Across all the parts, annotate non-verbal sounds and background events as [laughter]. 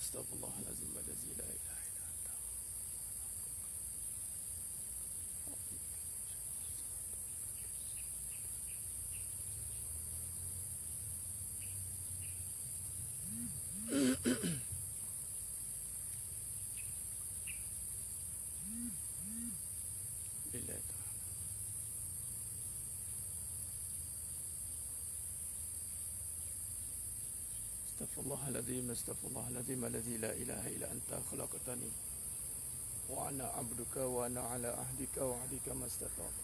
استغفر الله العظيم الذي لا اله الله العظيم استغفر الله العظيم الذي لا اله الا انت خلقتني وانا عبدك وانا على عهدك وعدك ما استطعت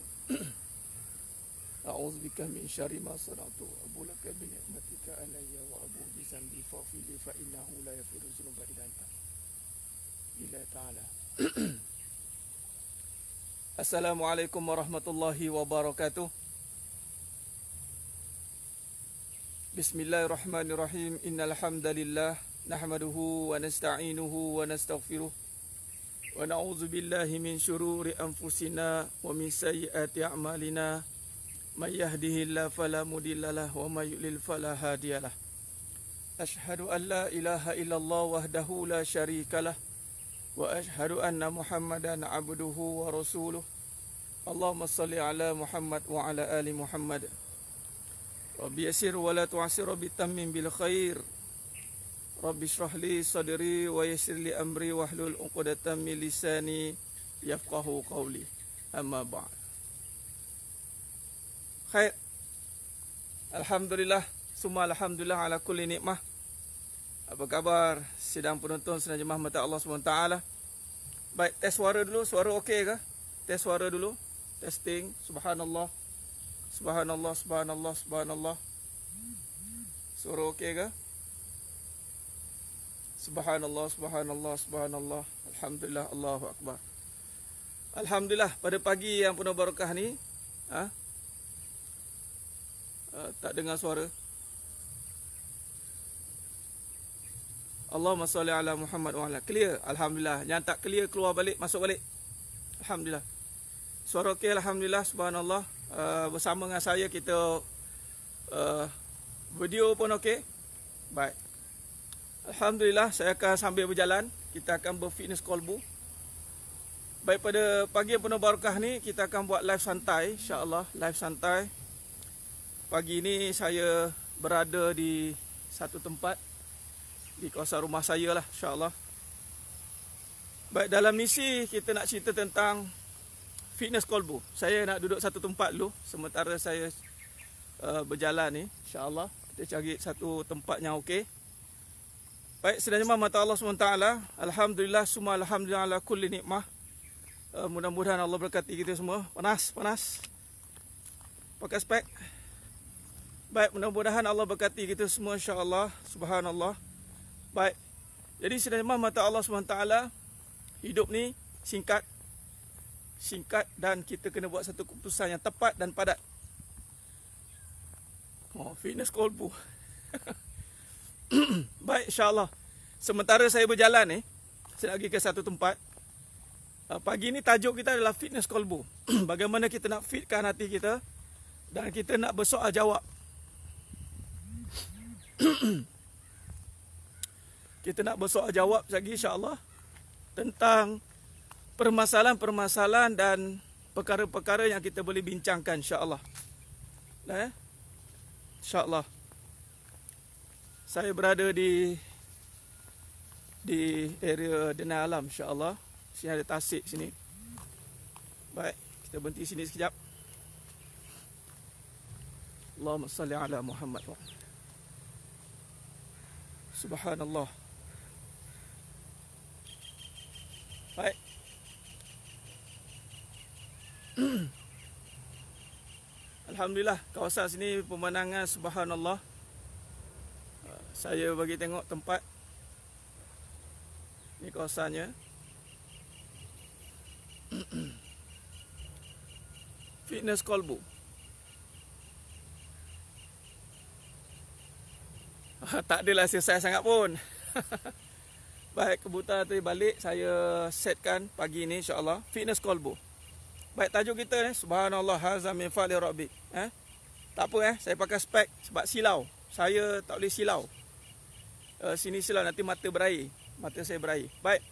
اعوذ بك من شر ما صنعت وابو لك بنعمتك علي وابو بذنبي فاغفر لي فانه لا يغفر الذنوب الا انت الى تعالى السلام عليكم ورحمه الله وبركاته Bismillahirrahmanirrahim. Innal hamdalillah nahmaduhu wa nasta'inuhu wa nastaghfiruh. Wa na'udzu billahi min shururi anfusina wa min sayyiati a'malina. May yahdihillahu fala mudillalah wa may yudlil fala hadiyalah. Ashhadu an la ilaha illallah wahdahu la sharikalah wa ashhadu anna Muhammadan 'abduhu wa rasuluh. Allahumma salli ala Muhammad wa ala ali Muhammad. Rabbi yasir wa la tu'asir Rabbi tamim bil khair Rabbi syrah li sadri wa yasir li amri wa hlul uqdatan min lisani yafqahu qawli amma ba'd Khair Alhamdulillah summa alhamdulillah ala kulli nikmah Apa khabar Sedang penonton sidang jemaah mata Allah SWT Baik, tes suara dulu, suara okey ke? Tes suara dulu, testing, subhanallah, Subhanallah, subhanallah, subhanallah. Suara okey ke? Subhanallah, subhanallah, subhanallah. Alhamdulillah, Allahu Akbar. Alhamdulillah, pada pagi yang penuh barakah ni, ha? uh, tak dengar suara. Allahumma salli ala Muhammad wa ala. Clear, Alhamdulillah. Yang tak clear, keluar balik, masuk balik. Alhamdulillah. Suara okey, Alhamdulillah, subhanallah. Eh, bersama dengan saya kita uh, video pun okey. Baik. Alhamdulillah saya akan sambil berjalan, kita akan berfitness kolbu. Baik pada pagi yang penuh barakah ni kita akan buat live santai insya-Allah, live santai. Pagi ni saya berada di satu tempat di kawasan rumah saya lah insya-Allah. Baik dalam misi kita nak cerita tentang fitness kolbu. Saya nak duduk satu tempat dulu sementara saya uh, berjalan ni insya-Allah kita cari satu tempat yang okey. Baik sedangnya mata Allah SWT Alhamdulillah semua alhamdulillah ala kulli nikmah. Uh, mudah-mudahan Allah berkati kita semua. Panas, panas. Pakai spek. Baik, mudah-mudahan Allah berkati kita semua insya-Allah. Subhanallah. Baik. Jadi sedangnya mata Allah SWT hidup ni singkat singkat dan kita kena buat satu keputusan yang tepat dan padat. Oh, fitness kolbu. [coughs] Baik, insyaAllah. Sementara saya berjalan ni, eh, saya nak pergi ke satu tempat. Uh, pagi ni tajuk kita adalah fitness kolbu. [coughs] Bagaimana kita nak fitkan hati kita dan kita nak bersoal jawab. [coughs] kita nak bersoal jawab lagi insyaAllah tentang permasalahan-permasalahan dan perkara-perkara yang kita boleh bincangkan insya-Allah. Eh? Insya-Allah. Saya berada di di area Denai Alam insya-Allah. Sini ada tasik sini. Baik, kita berhenti sini sekejap. Allahumma salli ala Muhammad Subhanallah. Baik. [clears throat] Alhamdulillah kawasan sini pemandangan subhanallah. Ah, saya bagi tengok tempat. Ini kawasannya. [clears throat] Fitness Kolbu. tak adalah selesai sangat pun. [laughs] Baik kebuta tadi balik saya setkan pagi ini insyaallah fitness kolbu. Baik tajuk kita ni Subhanallah Hazam min fa'li rabbi eh? Tak apa eh Saya pakai spek Sebab silau Saya tak boleh silau uh, Sini silau Nanti mata berair Mata saya berair Baik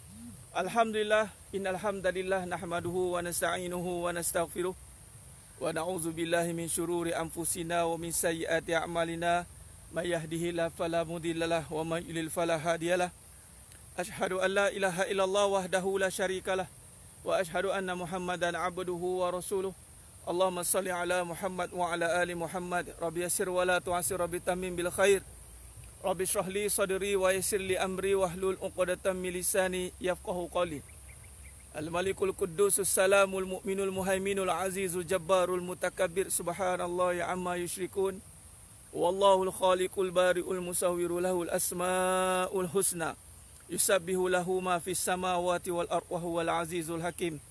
Alhamdulillah Innalhamdulillah Nahmaduhu Wa nasta'inuhu Wa nasta'afiruh Wa na'udzubillahi min syururi anfusina Wa min sayyati a'malina Mayahdihillah falamudillalah Wa mayulil falahadiyalah Ashadu an la ilaha illallah Wahdahu la syarikalah واشهد ان محمدا عبده ورسوله اللهم صل على محمد وعلى ال محمد رب يسر ولا تعسر رب تمم بالخير رب اشرح لي صدري ويسر لي امري واحلل عقدة من لساني يفقه قولي الملك القدوس السلام المؤمن المهيمن العزيز الجبار المتكبر سبحان الله عما يشركون والله الخالق البارئ المصور له الاسماء الحسنى Yusabbihu lahu ma fis samawati wal ardh wa huwal azizul hakim.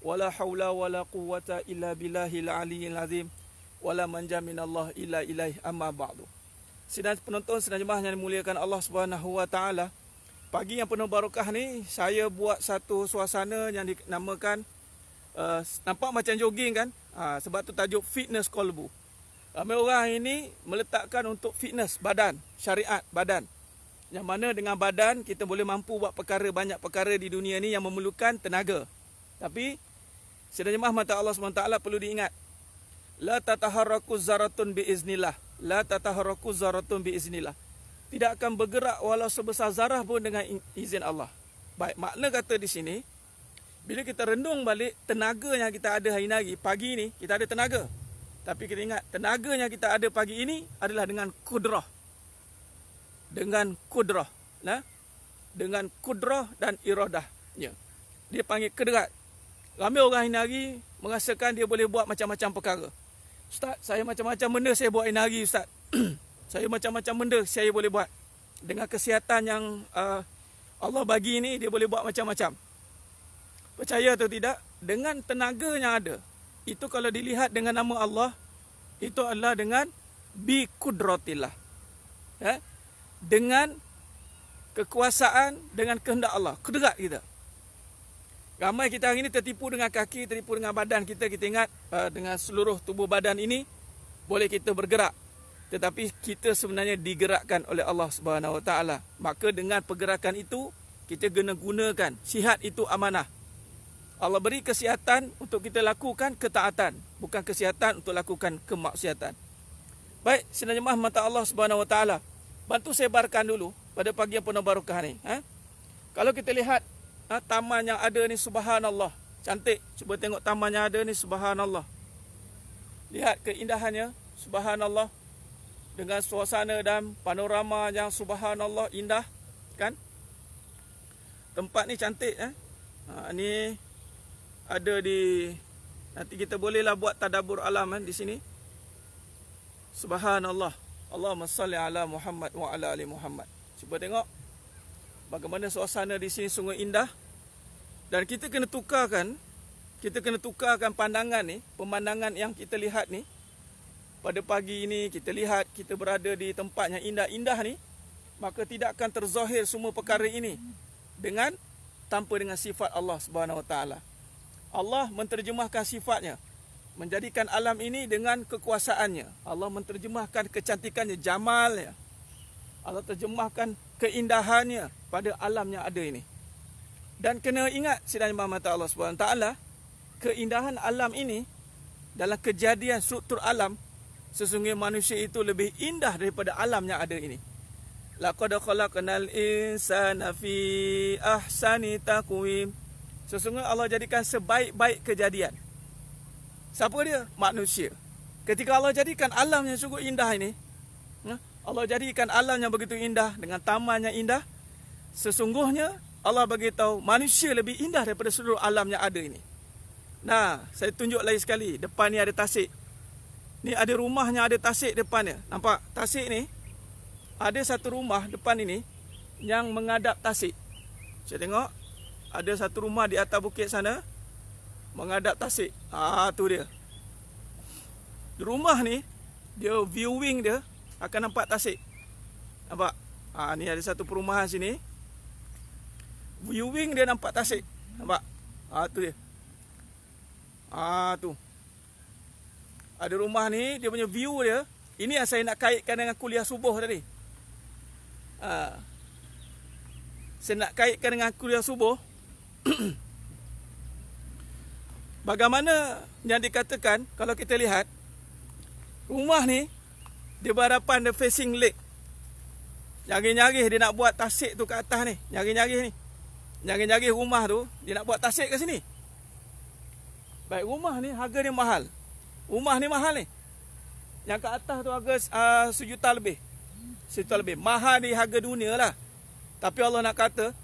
Wala haula wala quwwata illa billahil aliyyil azim. Wala manja min Allah illa ilaih amma ba'du. Sidang penonton sidang jemaah yang dimuliakan Allah Subhanahu wa taala. Pagi yang penuh barakah ni saya buat satu suasana yang dinamakan uh, nampak macam jogging kan? Ha, sebab tu tajuk fitness kolbu. Ramai orang ini meletakkan untuk fitness badan, syariat badan. Yang mana dengan badan kita boleh mampu buat perkara banyak perkara di dunia ni yang memerlukan tenaga. Tapi sidang jemaah mata Allah SWT perlu diingat. La tataharraku zaratun bi iznillah. La tataharraku zaratun bi iznillah. Tidak akan bergerak walau sebesar zarah pun dengan izin Allah. Baik, makna kata di sini bila kita rendung balik tenaga yang kita ada hari ini pagi ini kita ada tenaga. Tapi kita ingat tenaga yang kita ada pagi ini adalah dengan kudrah dengan kudrah. Nah, dengan kudrah dan irodahnya. Dia panggil kederat. Ramai orang hari-hari merasakan dia boleh buat macam-macam perkara. Ustaz, saya macam-macam benda saya buat hari-hari Ustaz. [clears throat] saya macam-macam benda saya boleh buat. Dengan kesihatan yang uh, Allah bagi ini, dia boleh buat macam-macam. Percaya atau tidak, dengan tenaga yang ada. Itu kalau dilihat dengan nama Allah, itu adalah dengan bi kudratillah. Ya? Eh? dengan kekuasaan dengan kehendak Allah. Kudrat kita. Ramai kita hari ini tertipu dengan kaki, tertipu dengan badan kita. Kita ingat uh, dengan seluruh tubuh badan ini boleh kita bergerak. Tetapi kita sebenarnya digerakkan oleh Allah Subhanahu Taala. Maka dengan pergerakan itu kita kena gunakan sihat itu amanah. Allah beri kesihatan untuk kita lakukan ketaatan, bukan kesihatan untuk lakukan kemaksiatan. Baik, sinar jemaah Allah Subhanahu wa bantu sebarkan dulu pada pagi yang penuh barakah ni ha? kalau kita lihat ha, taman yang ada ni subhanallah cantik cuba tengok taman yang ada ni subhanallah lihat keindahannya subhanallah dengan suasana dan panorama yang subhanallah indah kan tempat ni cantik eh ha, ni ada di nanti kita bolehlah buat tadabbur alam eh, di sini subhanallah Allahumma salli ala Muhammad wa ala ali Muhammad. Cuba tengok bagaimana suasana di sini sungguh indah. Dan kita kena tukarkan, kita kena tukarkan pandangan ni, pemandangan yang kita lihat ni. Pada pagi ini kita lihat kita berada di tempat yang indah-indah ni, maka tidak akan terzahir semua perkara ini dengan tanpa dengan sifat Allah Subhanahu Wa Taala. Allah menterjemahkan sifatnya menjadikan alam ini dengan kekuasaannya. Allah menterjemahkan kecantikannya, jamalnya. Allah terjemahkan keindahannya pada alam yang ada ini. Dan kena ingat sidang jemaah mata Allah SWT, keindahan alam ini dalam kejadian struktur alam, sesungguhnya manusia itu lebih indah daripada alam yang ada ini. Laqad khalaqnal insana fi ahsani taqwim. Sesungguhnya Allah jadikan sebaik-baik kejadian. Siapa dia? Manusia. Ketika Allah jadikan alam yang sungguh indah ini, ya, Allah jadikan alam yang begitu indah dengan taman yang indah, sesungguhnya Allah beritahu manusia lebih indah daripada seluruh alam yang ada ini. Nah, saya tunjuk lagi sekali. Depan ni ada tasik. Ni ada rumahnya ada tasik depannya. Nampak? Tasik ni ada satu rumah depan ini yang menghadap tasik. Saya tengok ada satu rumah di atas bukit sana menghadap tasik. Ah ha, tu dia. Di rumah ni dia viewing dia akan nampak tasik. Nampak? Ah ha, ni ada satu perumahan sini. Viewing dia nampak tasik. Nampak? Ah ha, tu dia. Ah ha, tu. Ada rumah ni dia punya view dia. Ini yang saya nak kaitkan dengan kuliah subuh tadi. Ah ha. Saya nak kaitkan dengan kuliah subuh. [clears throat] Bagaimana yang dikatakan kalau kita lihat rumah ni dia berhadapan the facing lake. Nyari-nyari dia nak buat tasik tu ke atas ni, nyari-nyari ni. Nyari-nyari rumah tu dia nak buat tasik ke sini. Baik rumah ni harga dia mahal. Rumah ni mahal ni. Yang kat atas tu harga uh, sejuta lebih. Sejuta lebih. Mahal ni harga dunia lah. Tapi Allah nak kata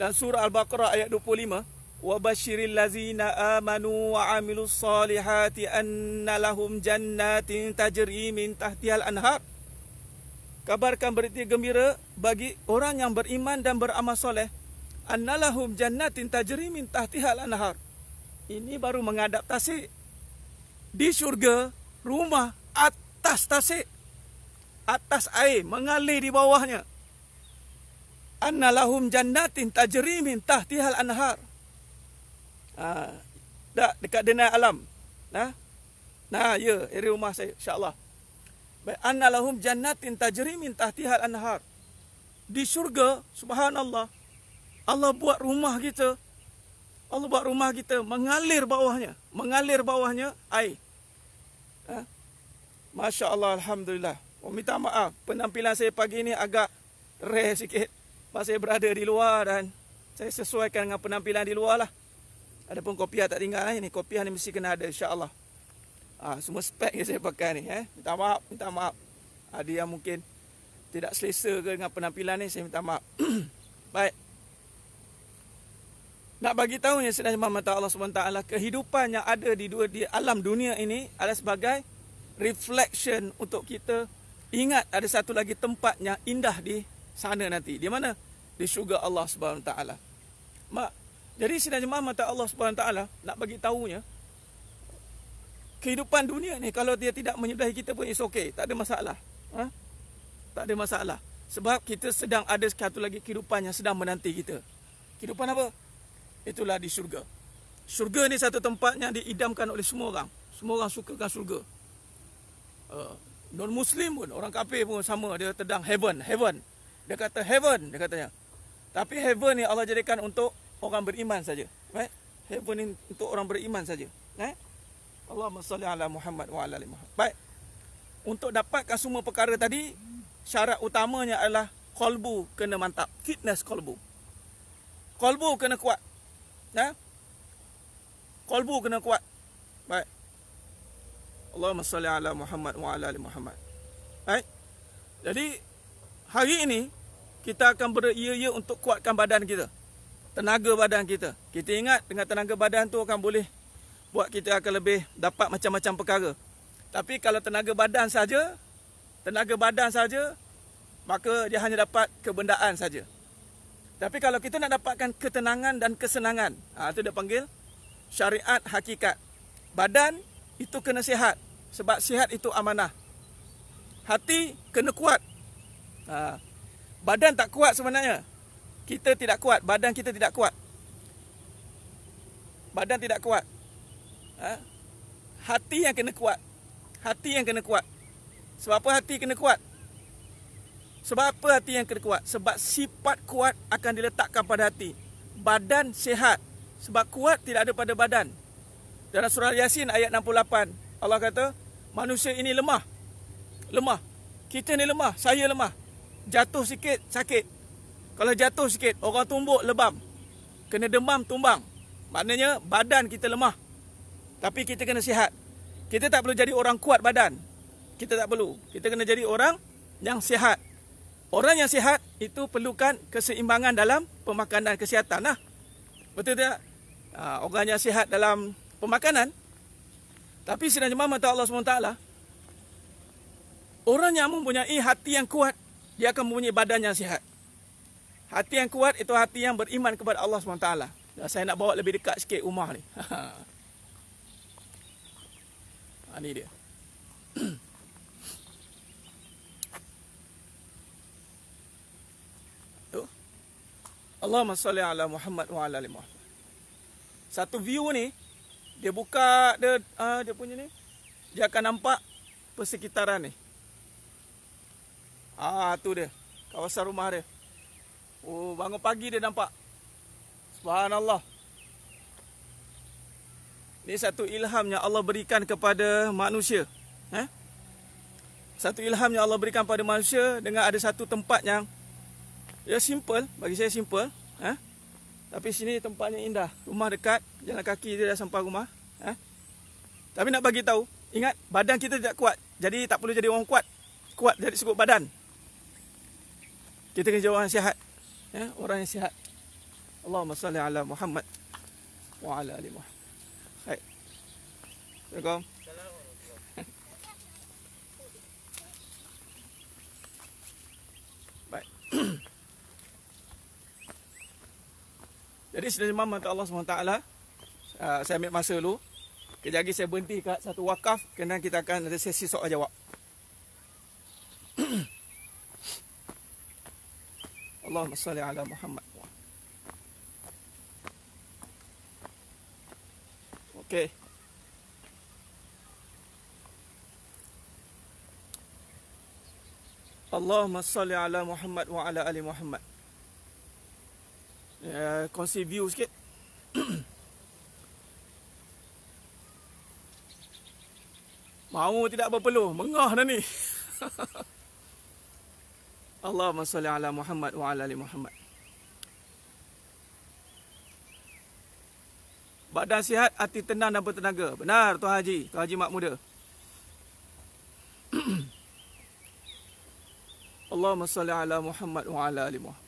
dalam surah Al-Baqarah ayat 25. وبشر الذين آمنوا وعملوا الصالحات أن لهم جنات تجري من تحتها الأنهار Kabarkan berita gembira bagi orang yang beriman dan beramal soleh. Annalahum jannatin tajri min tahtiha anhar Ini baru mengadap tasik. Di syurga, rumah atas tasik. Atas air mengalir di bawahnya. Annalahum jannatin tajri min tahtiha anhar Ha, tak dekat denai alam. Nah. Ha? Nah, ya, area rumah saya insya-Allah. Baik, annalahum jannatin tajri min tahtiha al-anhar. Di syurga, subhanallah. Allah buat rumah kita. Allah buat rumah kita mengalir bawahnya, mengalir bawahnya air. Ha? Masya-Allah, alhamdulillah. Oh, minta maaf penampilan saya pagi ini agak rare sikit. Pasal saya berada di luar dan saya sesuaikan dengan penampilan di luar lah. Adapun kopiah tak tinggal eh. ni kopiah ni mesti kena ada insya-Allah. ha, semua spek yang saya pakai ni eh. Minta maaf, minta maaf. Ada ah, yang mungkin tidak selesa ke dengan penampilan ni, saya minta maaf. [clears throat] Baik. Nak bagi tahu yang sedang jemaah mata Allah SWT Kehidupan yang ada di dua di alam dunia ini Adalah sebagai reflection untuk kita Ingat ada satu lagi tempatnya indah di sana nanti Di mana? Di syurga Allah SWT Mak, jadi sidang jemaah mata Allah SWT nak bagi tahunya kehidupan dunia ni kalau dia tidak menyedahi kita pun it's okay. Tak ada masalah. Ha? Tak ada masalah. Sebab kita sedang ada satu lagi kehidupan yang sedang menanti kita. Kehidupan apa? Itulah di syurga. Syurga ni satu tempat yang diidamkan oleh semua orang. Semua orang sukakan syurga. Uh, Non-Muslim pun, orang kafir pun sama. Dia tedang heaven, heaven. Dia kata heaven, dia katanya. Tapi heaven ni Allah jadikan untuk orang beriman saja. Eh? Heaven ini untuk orang beriman saja. Eh? Allahumma salli ala Muhammad wa ala ali Muhammad. Baik. Untuk dapatkan semua perkara tadi, syarat utamanya adalah kolbu kena mantap. Fitness kolbu. Kolbu kena kuat. Eh? Kolbu kena kuat. Baik. Allahumma salli ala Muhammad wa ala ali Muhammad. Baik. Jadi, hari ini, kita akan beria-ia ya, ya untuk kuatkan badan kita tenaga badan kita. Kita ingat dengan tenaga badan tu akan boleh buat kita akan lebih dapat macam-macam perkara. Tapi kalau tenaga badan saja, tenaga badan saja, maka dia hanya dapat kebendaan saja. Tapi kalau kita nak dapatkan ketenangan dan kesenangan, ha, itu dia panggil syariat hakikat. Badan itu kena sihat sebab sihat itu amanah. Hati kena kuat. Ha, badan tak kuat sebenarnya kita tidak kuat, badan kita tidak kuat. Badan tidak kuat. Ha? Hati yang kena kuat. Hati yang kena kuat. Sebab apa hati kena kuat? Sebab apa hati yang kena kuat? Sebab sifat kuat akan diletakkan pada hati. Badan sehat, Sebab kuat tidak ada pada badan. Dalam surah Yasin ayat 68, Allah kata, manusia ini lemah. Lemah. Kita ni lemah, saya lemah. Jatuh sikit, sakit. Kalau jatuh sikit, orang tumbuk lebam. Kena demam tumbang. Maknanya badan kita lemah. Tapi kita kena sihat. Kita tak perlu jadi orang kuat badan. Kita tak perlu. Kita kena jadi orang yang sihat. Orang yang sihat itu perlukan keseimbangan dalam pemakanan kesihatan. Nah, betul tak? Ha, orang yang sihat dalam pemakanan. Tapi sinar jemaah mata Allah SWT. Orang yang mempunyai hati yang kuat. Dia akan mempunyai badan yang sihat. Hati yang kuat itu hati yang beriman kepada Allah SWT. Saya nak bawa lebih dekat sikit rumah ni. Ha, [laughs] ah, ini dia. [clears throat] Allahumma salli ala Muhammad wa ala ali Satu view ni dia buka dia uh, dia punya ni dia akan nampak persekitaran ni. Ah tu dia kawasan rumah dia. Oh, bangun pagi dia nampak. Subhanallah. Ini satu ilham yang Allah berikan kepada manusia. Eh? Satu ilham yang Allah berikan kepada manusia dengan ada satu tempat yang ya simple, bagi saya simple. Eh? Tapi sini tempatnya indah. Rumah dekat, jalan kaki dia dah sampai rumah. Eh? Tapi nak bagi tahu, ingat badan kita tidak kuat. Jadi tak perlu jadi orang kuat. Kuat dari sebut badan. Kita kena jawab orang sihat ya, orang yang sihat. Allahumma salli ala Muhammad wa ala ali Muhammad. Hai. Assalamualaikum. [laughs] Baik. [coughs] Jadi sudah memang kepada Allah SWT uh, saya ambil masa dulu. Kejap saya berhenti kat satu wakaf kerana kita akan ada sesi soal jawab. اللهم صل على محمد اوكي اللهم صل على محمد وعلى ال محمد كونسي فيو سكت Mau tidak berpeluh, mengah dah ni. Allahumma salli ala Muhammad wa ala ali Muhammad. Badan sihat, hati tenang dan bertenaga. Benar Tuan Haji, Tuan Haji Mak Muda. [clears throat] Allahumma salli ala Muhammad wa ala ali Muhammad.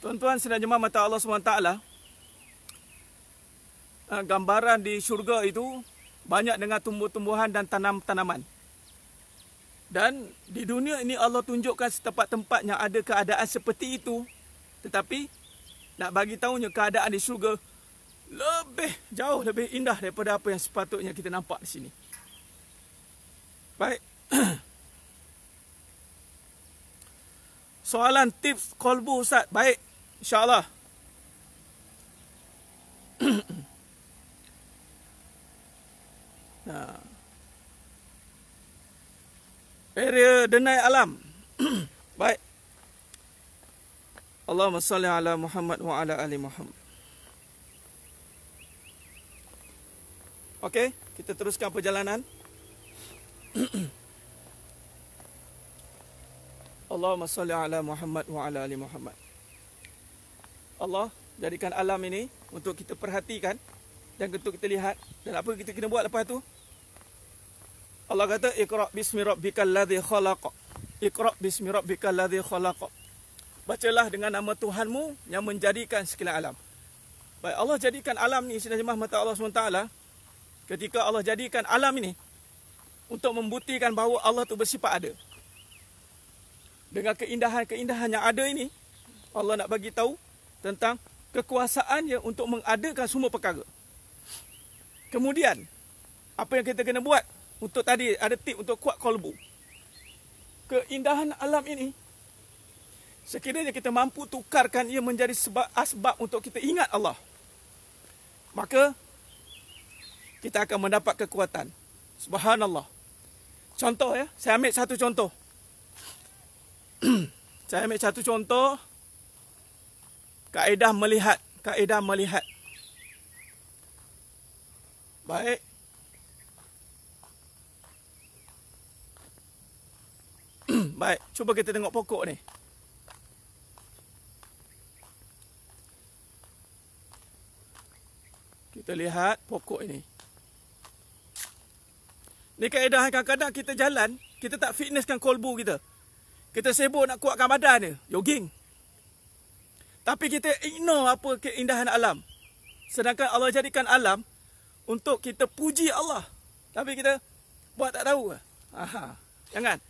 Tuan-tuan sedang jemaah mata Allah SWT. Eh, gambaran di syurga itu banyak dengan tumbuh-tumbuhan dan tanam-tanaman. Dan di dunia ini Allah tunjukkan setempat tempat yang ada keadaan seperti itu. Tetapi nak bagi tahunya keadaan di syurga lebih jauh lebih indah daripada apa yang sepatutnya kita nampak di sini. Baik. [clears throat] Soalan tips kolbu Ustaz. Baik. InsyaAllah. [clears throat] Nah area denai alam. [clears throat] Baik. Allahumma salli ala Muhammad wa ala ali Muhammad. Okey, kita teruskan perjalanan. [clears throat] Allahumma salli ala Muhammad wa ala ali Muhammad. Allah jadikan alam ini untuk kita perhatikan dan untuk kita lihat dan apa kita kena buat lepas tu? Allah kata ikra bismi rabbikal ladzi khalaq. Ikra bismi rabbikal ladzi khalaq. Bacalah dengan nama Tuhanmu yang menjadikan segala alam. Baik Allah jadikan alam ni sinar jemaah mata Allah SWT. Ketika Allah jadikan alam ini untuk membuktikan bahawa Allah tu bersifat ada. Dengan keindahan-keindahan yang ada ini Allah nak bagi tahu tentang kekuasaan yang untuk mengadakan semua perkara. Kemudian apa yang kita kena buat untuk tadi ada tip untuk kuat kolbu. Keindahan alam ini sekiranya kita mampu tukarkan ia menjadi sebab asbab untuk kita ingat Allah. Maka kita akan mendapat kekuatan. Subhanallah. Contoh ya, saya ambil satu contoh. [clears throat] saya ambil satu contoh kaedah melihat, kaedah melihat. Baik. [clears throat] Baik, cuba kita tengok pokok ni. Kita lihat pokok ini. Ni kaedah kadang-kadang kita jalan, kita tak fitnesskan kolbu kita. Kita sibuk nak kuatkan badan dia, jogging. Tapi kita ignore apa keindahan alam. Sedangkan Allah jadikan alam untuk kita puji Allah. Tapi kita buat tak tahu. Aha. Jangan.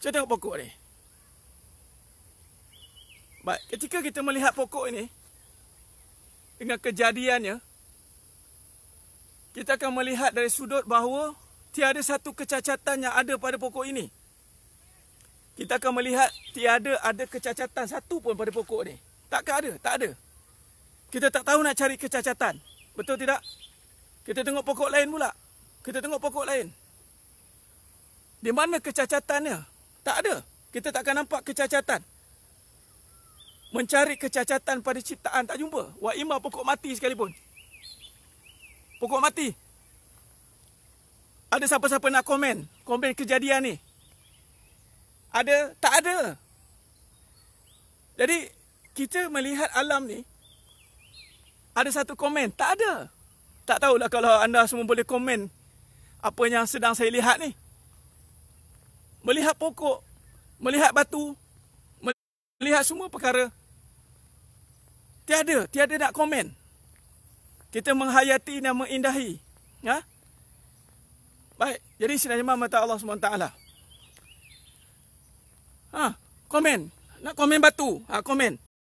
Saya tengok pokok ni. Baik, ketika kita melihat pokok ini dengan kejadiannya, kita akan melihat dari sudut bahawa tiada satu kecacatan yang ada pada pokok ini. Kita akan melihat tiada ada kecacatan satu pun pada pokok ini. Takkan ada, tak ada. Kita tak tahu nak cari kecacatan. Betul tidak? Kita tengok pokok lain pula. Kita tengok pokok lain. Di mana kecacatannya? Tak ada. Kita tak akan nampak kecacatan. Mencari kecacatan pada ciptaan tak jumpa. Wa ima pokok mati sekalipun. Pokok mati. Ada siapa-siapa nak komen? Komen kejadian ni. Ada? Tak ada. Jadi kita melihat alam ni ada satu komen, tak ada. Tak tahulah kalau anda semua boleh komen apa yang sedang saya lihat ni melihat pokok, melihat batu, melihat semua perkara. Tiada, tiada nak komen. Kita menghayati dan mengindahi. Ya? Baik, jadi sinar jemaah mata Allah SWT. Ha, komen. Nak komen batu. Ha, komen.